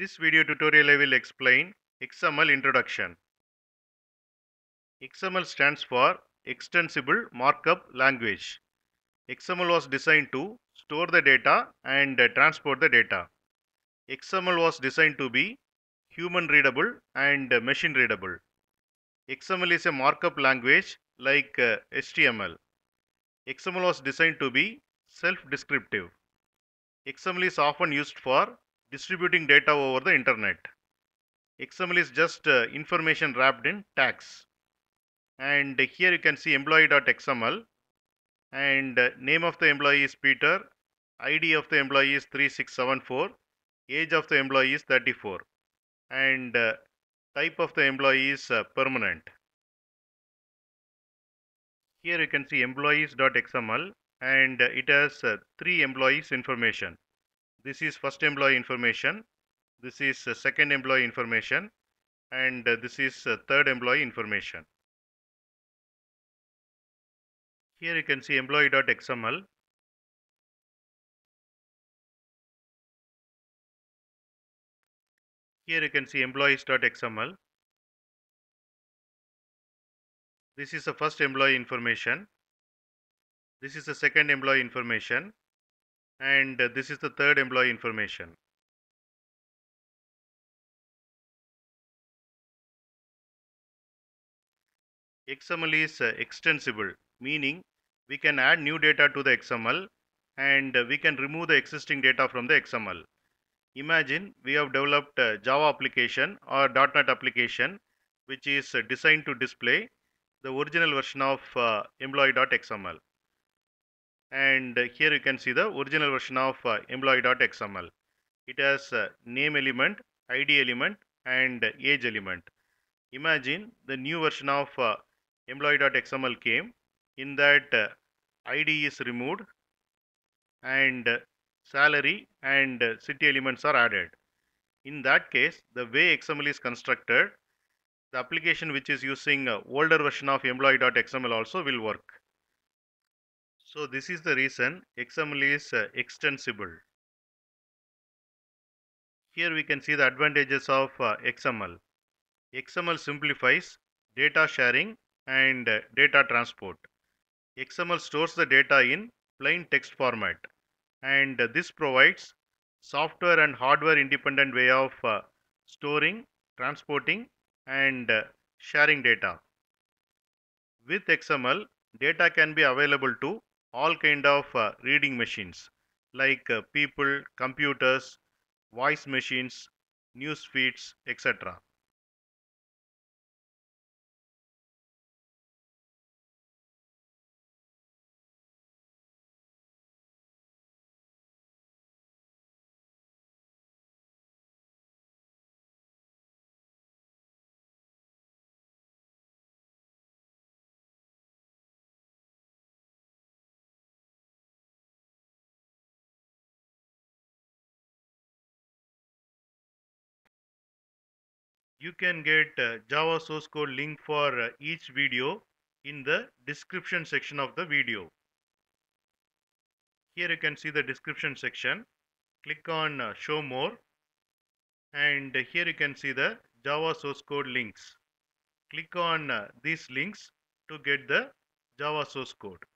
this video tutorial I will explain XML introduction. XML stands for Extensible Markup Language. XML was designed to store the data and uh, transport the data. XML was designed to be human readable and uh, machine readable. XML is a markup language like HTML. Uh, XML was designed to be self-descriptive. XML is often used for distributing data over the internet. XML is just uh, information wrapped in tags. And here you can see employee.xml and uh, name of the employee is Peter, ID of the employee is 3674, age of the employee is 34 and uh, type of the employee is uh, permanent. Here you can see employees.xml and uh, it has uh, three employees information this is first employee information this is uh, second employee information and uh, this is uh, third employee information here you can see employee.xml here you can see employees.xml this is the first employee information this is the second employee information and this is the third employee information. XML is uh, extensible, meaning we can add new data to the XML and we can remove the existing data from the XML. Imagine we have developed Java application or .NET application which is designed to display the original version of uh, employee.xml and here you can see the original version of uh, employee.xml. It has uh, name element, ID element and age element. Imagine the new version of uh, employee.xml came in that uh, ID is removed and uh, salary and uh, city elements are added. In that case, the way XML is constructed, the application which is using uh, older version of employee.xml also will work. So this is the reason XML is uh, extensible. Here we can see the advantages of uh, XML. XML simplifies data sharing and uh, data transport. XML stores the data in plain text format and this provides software and hardware independent way of uh, storing, transporting and uh, sharing data. With XML, data can be available to all kind of uh, reading machines like uh, people, computers, voice machines, news feeds, etc. you can get uh, Java source code link for uh, each video in the description section of the video. Here you can see the description section. Click on uh, show more and here you can see the Java source code links. Click on these links to get the Java source code.